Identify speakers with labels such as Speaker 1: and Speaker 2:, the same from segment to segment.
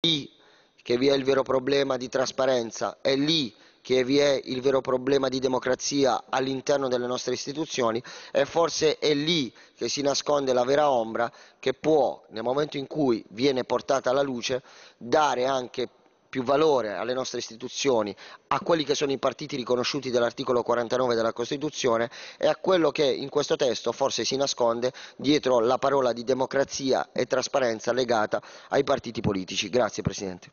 Speaker 1: lì che vi è il vero problema di trasparenza, è lì che vi è il vero problema di democrazia all'interno delle nostre istituzioni e forse è lì che si nasconde la vera ombra che può, nel momento in cui viene portata alla luce, dare anche più valore alle nostre istituzioni, a quelli che sono i partiti riconosciuti dall'articolo 49 della Costituzione e a quello che in questo testo forse si nasconde dietro la parola di democrazia e trasparenza legata ai partiti politici. Grazie Presidente.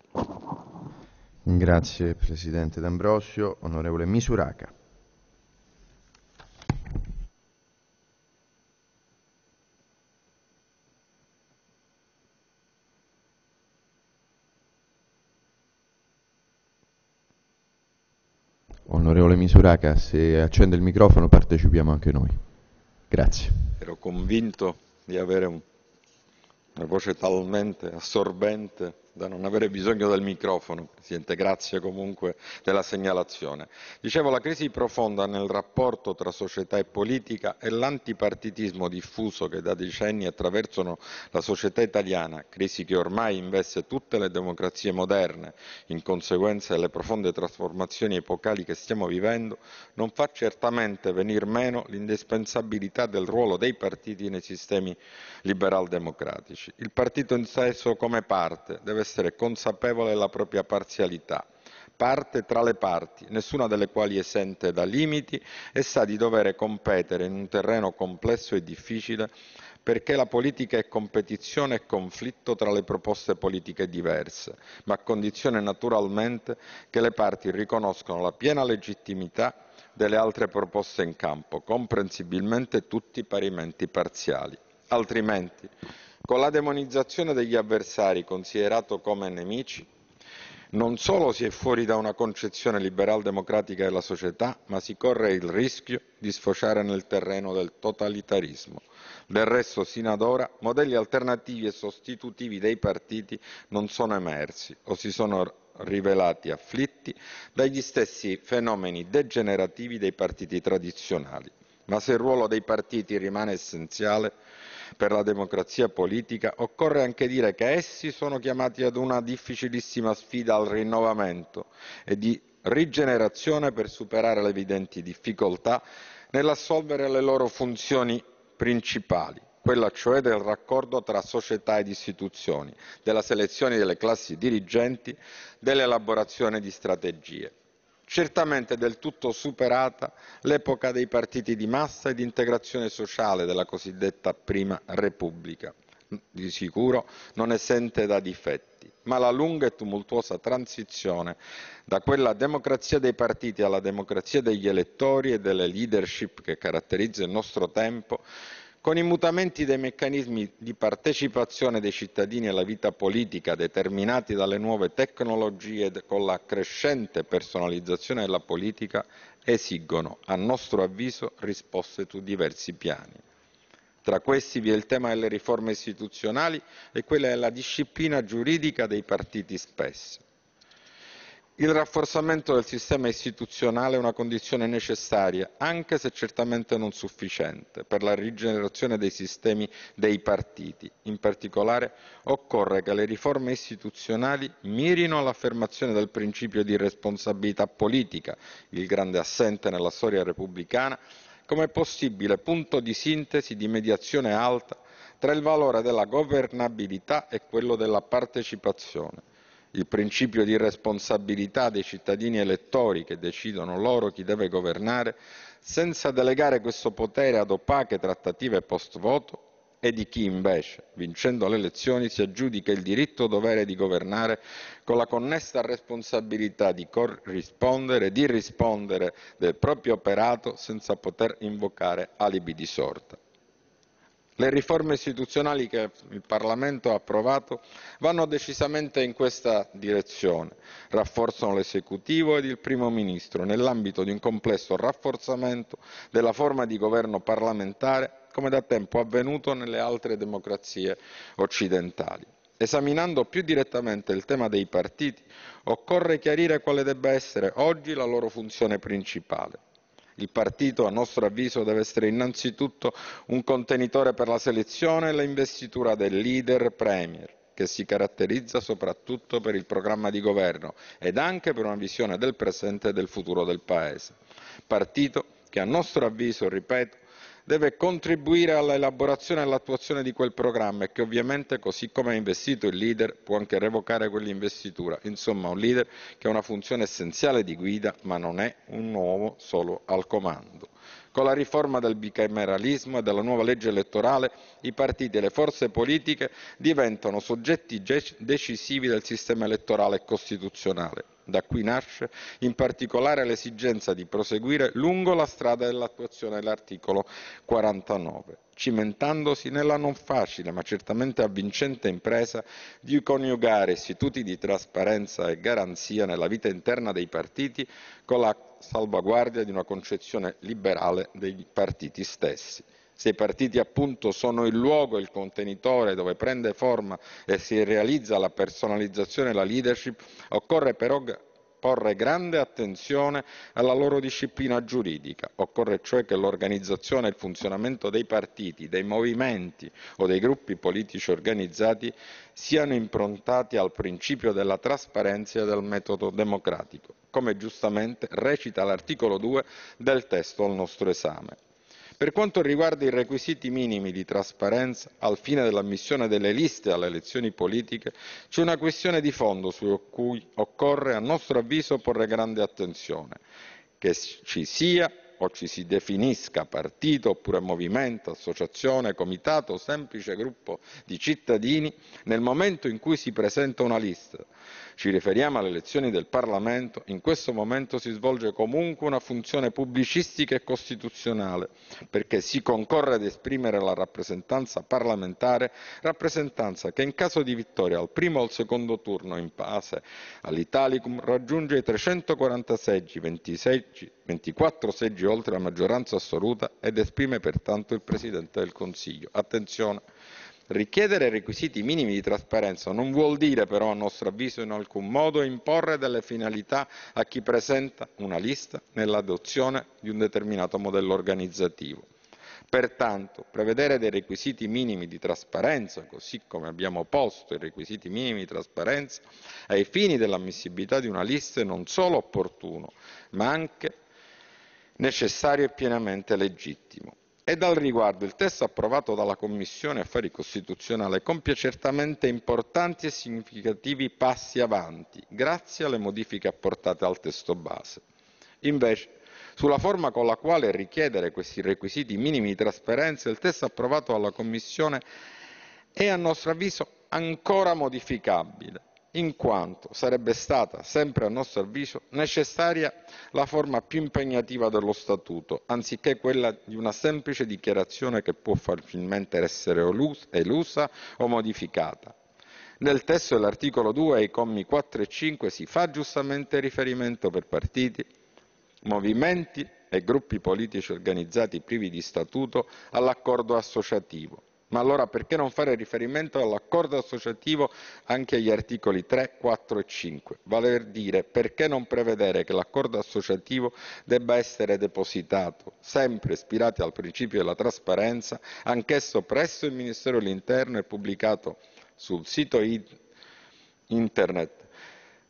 Speaker 1: Grazie Presidente D'Ambrosio. Onorevole Misuraca. Onorevole Misuraca, se accende il microfono partecipiamo anche noi. Grazie. Ero convinto di avere un, una voce talmente assorbente da non avere bisogno del microfono, Presidente, grazie comunque della segnalazione. Dicevo, la crisi profonda nel rapporto tra società e politica e l'antipartitismo diffuso che da decenni attraversano la società italiana, crisi che ormai investe tutte le democrazie moderne in conseguenza delle profonde trasformazioni epocali che stiamo vivendo, non fa certamente venir meno l'indispensabilità del ruolo dei partiti nei sistemi liberal-democratici. Il partito inteso come parte deve essere consapevole della propria parzialità, parte tra le parti, nessuna delle quali esente da limiti, e sa di dover competere in un terreno complesso e difficile perché la politica è competizione e conflitto tra le proposte politiche diverse, ma a condizione naturalmente che le parti riconoscono la piena legittimità delle altre proposte in campo, comprensibilmente tutti parimenti parziali. Altrimenti, con la demonizzazione degli avversari considerato come nemici, non solo si è fuori da una concezione liberal-democratica della società, ma si corre il rischio di sfociare nel terreno del totalitarismo. Del resto, sino ad ora, modelli alternativi e sostitutivi dei partiti non sono emersi o si sono rivelati afflitti dagli stessi fenomeni degenerativi dei partiti tradizionali. Ma se il ruolo dei partiti rimane essenziale, per la democrazia politica, occorre anche dire che essi sono chiamati ad una difficilissima sfida al rinnovamento e di rigenerazione per superare le evidenti difficoltà nell'assolvere le loro funzioni principali quella cioè del raccordo tra società ed istituzioni, della selezione delle classi dirigenti, dell'elaborazione di strategie certamente del tutto superata l'epoca dei partiti di massa e di integrazione sociale della cosiddetta Prima Repubblica, di sicuro non esente da difetti, ma la lunga e tumultuosa transizione da quella democrazia dei partiti alla democrazia degli elettori e delle leadership che caratterizza il nostro tempo con i mutamenti dei meccanismi di partecipazione dei cittadini alla vita politica determinati dalle nuove tecnologie e con la crescente personalizzazione della politica esigono, a nostro avviso, risposte su diversi piani. Tra questi vi è il tema delle riforme istituzionali e quella della disciplina giuridica dei partiti spesso. Il rafforzamento del sistema istituzionale è una condizione necessaria, anche se certamente non sufficiente, per la rigenerazione dei sistemi dei partiti. In particolare, occorre che le riforme istituzionali mirino all'affermazione del principio di responsabilità politica, il grande assente nella storia repubblicana, come possibile punto di sintesi di mediazione alta tra il valore della governabilità e quello della partecipazione il principio di responsabilità dei cittadini elettori che decidono loro chi deve governare, senza delegare questo potere ad opache trattative post voto, e di chi invece, vincendo le elezioni, si aggiudica il diritto o dovere di governare con la connessa responsabilità di corrispondere, di rispondere del proprio operato senza poter invocare alibi di sorta le riforme istituzionali che il parlamento ha approvato vanno decisamente in questa direzione rafforzano l'esecutivo ed il primo ministro nell'ambito di un complesso rafforzamento della forma di governo parlamentare come da tempo avvenuto nelle altre democrazie occidentali. Esaminando più direttamente il tema dei partiti, occorre chiarire quale debba essere oggi la loro funzione principale. Il partito, a nostro avviso, deve essere innanzitutto un contenitore per la selezione e l'investitura del leader premier che si caratterizza soprattutto per il programma di governo ed anche per una visione del presente e del futuro del Paese. Partito che a nostro avviso, ripeto, deve contribuire all'elaborazione e all'attuazione di quel programma e che ovviamente così come ha investito il leader può anche revocare quell'investitura. Insomma un leader che ha una funzione essenziale di guida ma non è un uomo solo al comando. Con la riforma del bicameralismo e della nuova legge elettorale i partiti e le forze politiche diventano soggetti decisivi del sistema elettorale e costituzionale. Da qui nasce in particolare l'esigenza di proseguire lungo la strada dell'attuazione dell'articolo 49, cimentandosi nella non facile ma certamente avvincente impresa di coniugare istituti di trasparenza e garanzia nella vita interna dei partiti con la salvaguardia di una concezione liberale dei partiti stessi. Se i partiti appunto sono il luogo, il contenitore dove prende forma e si realizza la personalizzazione e la leadership, occorre però porre grande attenzione alla loro disciplina giuridica. Occorre cioè che l'organizzazione e il funzionamento dei partiti, dei movimenti o dei gruppi politici organizzati siano improntati al principio della trasparenza e del metodo democratico, come giustamente recita l'articolo 2 del testo al nostro esame. Per quanto riguarda i requisiti minimi di trasparenza al fine dell'ammissione delle liste alle elezioni politiche, c'è una questione di fondo su cui occorre, a nostro avviso, porre grande attenzione. Che ci sia o ci si definisca partito oppure movimento, associazione, comitato o semplice gruppo di cittadini, nel momento in cui si presenta una lista ci riferiamo alle elezioni del parlamento in questo momento si svolge comunque una funzione pubblicistica e costituzionale perché si concorre ad esprimere la rappresentanza parlamentare rappresentanza che in caso di vittoria al primo o al secondo turno in base all'italicum raggiunge i trecentoquaranta seggi ventiquattro seggi oltre la maggioranza assoluta ed esprime pertanto il presidente del consiglio attenzione Richiedere requisiti minimi di trasparenza non vuol dire però, a nostro avviso, in alcun modo imporre delle finalità a chi presenta una lista nell'adozione di un determinato modello organizzativo. Pertanto, prevedere dei requisiti minimi di trasparenza, così come abbiamo posto i requisiti minimi di trasparenza, ai fini dell'ammissibilità di una lista è non solo opportuno, ma anche necessario e pienamente legittimo. E dal riguardo il testo approvato dalla Commissione Affari Costituzionali compie certamente importanti e significativi passi avanti grazie alle modifiche apportate al testo base. Invece, sulla forma con la quale richiedere questi requisiti minimi di trasparenza, il testo approvato dalla Commissione è a nostro avviso ancora modificabile in quanto sarebbe stata sempre a nostro avviso necessaria la forma più impegnativa dello statuto, anziché quella di una semplice dichiarazione che può facilmente essere elusa o modificata. Nel testo dell'articolo 2 ai commi 4 e 5 si fa giustamente riferimento per partiti, movimenti e gruppi politici organizzati privi di statuto all'accordo associativo ma allora perché non fare riferimento all'accordo associativo anche agli articoli 3, 4 e 5? Vale a dire perché non prevedere che l'accordo associativo debba essere depositato, sempre ispirati al principio della trasparenza, anch'esso presso il Ministero dell'Interno e pubblicato sul sito internet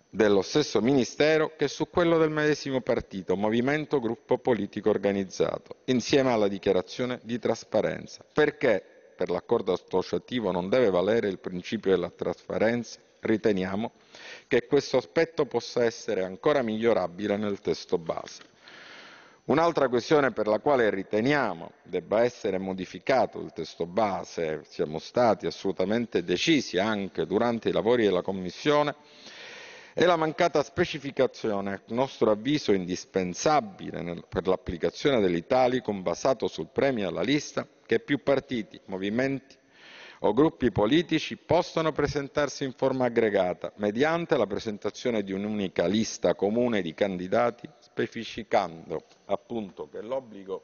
Speaker 1: dello stesso Ministero che su quello del medesimo partito, movimento, gruppo politico organizzato, insieme alla dichiarazione di trasparenza, perché per l'accordo associativo non deve valere il principio della trasparenza, riteniamo che questo aspetto possa essere ancora migliorabile nel testo base. Un'altra questione per la quale riteniamo debba essere modificato il testo base, siamo stati assolutamente decisi anche durante i lavori della Commissione, e la mancata specificazione a nostro avviso indispensabile per l'applicazione dell'italicum basato sul premio alla lista che più partiti movimenti o gruppi politici possano presentarsi in forma aggregata mediante la presentazione di un'unica lista comune di candidati specificando appunto che l'obbligo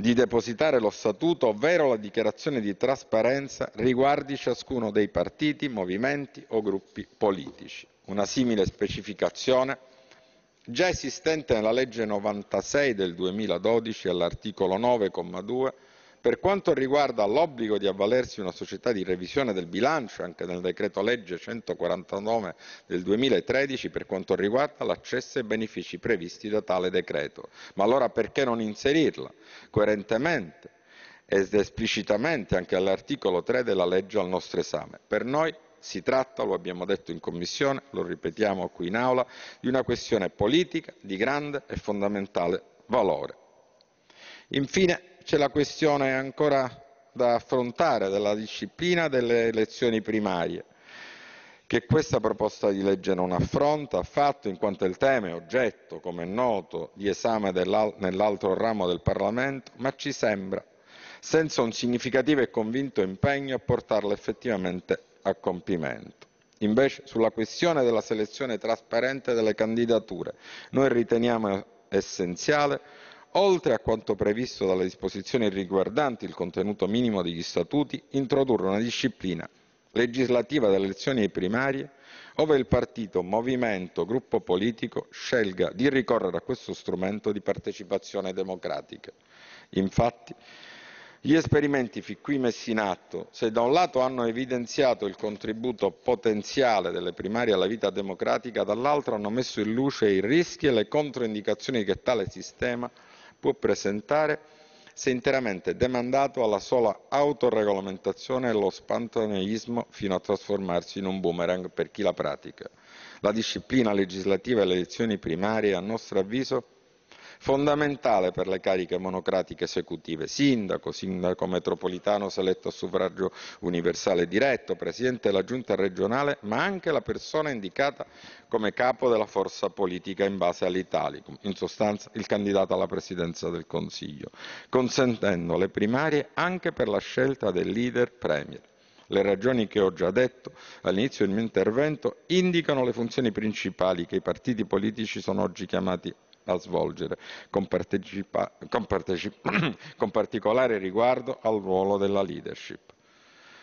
Speaker 1: di depositare lo statuto, ovvero la dichiarazione di trasparenza riguardi ciascuno dei partiti, movimenti o gruppi politici. Una simile specificazione già esistente nella legge 96 del 2012 all'articolo 9,2 per quanto riguarda l'obbligo di avvalersi di una società di revisione del bilancio, anche nel decreto legge 149 del 2013 per quanto riguarda l'accesso ai benefici previsti da tale decreto. Ma allora perché non inserirla coerentemente ed esplicitamente anche all'articolo 3 della legge al nostro esame? Per noi si tratta, lo abbiamo detto in Commissione, lo ripetiamo qui in Aula, di una questione politica di grande e fondamentale valore. Infine, c'è la questione ancora da affrontare della disciplina delle elezioni primarie, che questa proposta di legge non affronta affatto, in quanto il tema è oggetto, come è noto, di esame nell'altro ramo del Parlamento, ma ci sembra senza un significativo e convinto impegno a portarla effettivamente a compimento. Invece, sulla questione della selezione trasparente delle candidature, noi riteniamo essenziale oltre a quanto previsto dalle disposizioni riguardanti il contenuto minimo degli statuti, introdurre una disciplina legislativa delle elezioni primarie, ove il partito, movimento, gruppo politico scelga di ricorrere a questo strumento di partecipazione democratica. Infatti, gli esperimenti fin qui messi in atto, se da un lato hanno evidenziato il contributo potenziale delle primarie alla vita democratica, dall'altro hanno messo in luce i rischi e le controindicazioni che tale sistema può presentare se interamente demandato alla sola autoregolamentazione e allo spontaneismo fino a trasformarsi in un boomerang per chi la pratica. La disciplina legislativa e le elezioni primarie, a nostro avviso, fondamentale per le cariche monocratiche esecutive, sindaco, sindaco metropolitano seletto a suffragio universale diretto, presidente della giunta regionale, ma anche la persona indicata come capo della forza politica in base all'Italicum, in sostanza il candidato alla presidenza del Consiglio, consentendo le primarie anche per la scelta del leader premier. Le ragioni che ho già detto all'inizio del mio intervento indicano le funzioni principali che i partiti politici sono oggi chiamati da svolgere, con, con particolare riguardo al ruolo della leadership.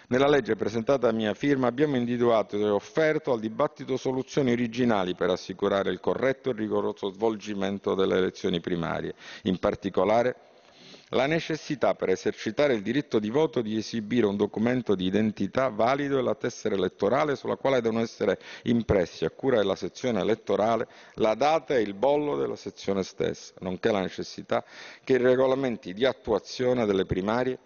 Speaker 1: Nella legge presentata a mia firma abbiamo individuato e offerto al dibattito soluzioni originali per assicurare il corretto e rigoroso svolgimento delle elezioni primarie, in particolare la necessità per esercitare il diritto di voto di esibire un documento di identità valido e la tessera elettorale sulla quale devono essere impressi a cura della sezione elettorale la data e il bollo della sezione stessa, nonché la necessità che i regolamenti di attuazione delle primarie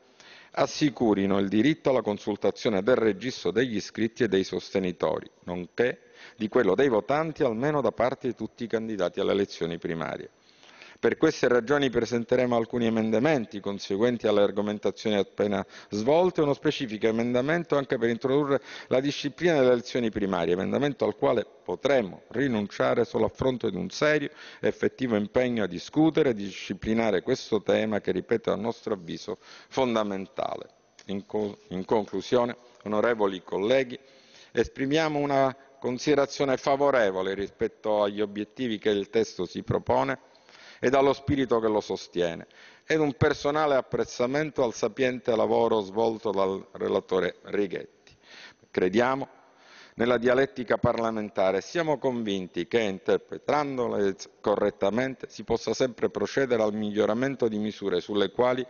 Speaker 1: assicurino il diritto alla consultazione del registro degli iscritti e dei sostenitori, nonché di quello dei votanti almeno da parte di tutti i candidati alle elezioni primarie. Per queste ragioni presenteremo alcuni emendamenti conseguenti alle argomentazioni appena svolte, e uno specifico emendamento anche per introdurre la disciplina delle elezioni primarie, emendamento al quale potremo rinunciare solo a fronte di un serio e effettivo impegno a discutere e disciplinare questo tema che, ripeto, è a nostro avviso fondamentale. In, co in conclusione, onorevoli colleghi, esprimiamo una considerazione favorevole rispetto agli obiettivi che il testo si propone e dallo spirito che lo sostiene, ed un personale apprezzamento al sapiente lavoro svolto dal relatore Righetti. Crediamo nella dialettica parlamentare, siamo convinti che interpretandola correttamente si possa sempre procedere al miglioramento di misure sulle quali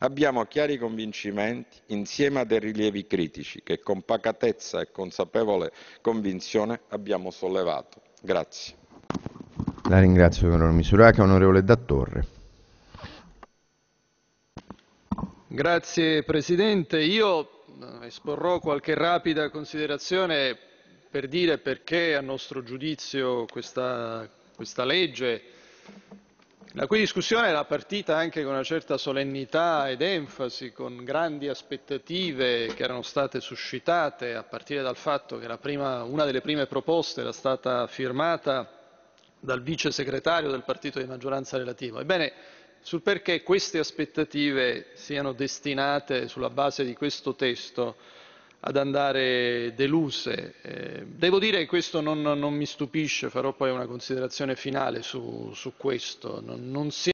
Speaker 1: Abbiamo chiari convincimenti insieme a dei rilievi critici che con pacatezza e consapevole convinzione abbiamo sollevato. Grazie. La ringrazio, onorevole Misuraca. Onorevole Dattorre. Grazie Presidente. Io eh, esporrò qualche rapida considerazione per dire perché a nostro giudizio questa, questa legge, la cui discussione era partita anche con una certa solennità ed enfasi, con grandi aspettative che erano state suscitate a partire dal fatto che prima, una delle prime proposte era stata firmata dal vice segretario del partito di maggioranza relativa. Ebbene, sul perché queste aspettative siano destinate sulla base di questo testo ad andare deluse. Eh, devo dire che questo non, non, mi stupisce, farò poi una considerazione finale su, su questo. Non, non si...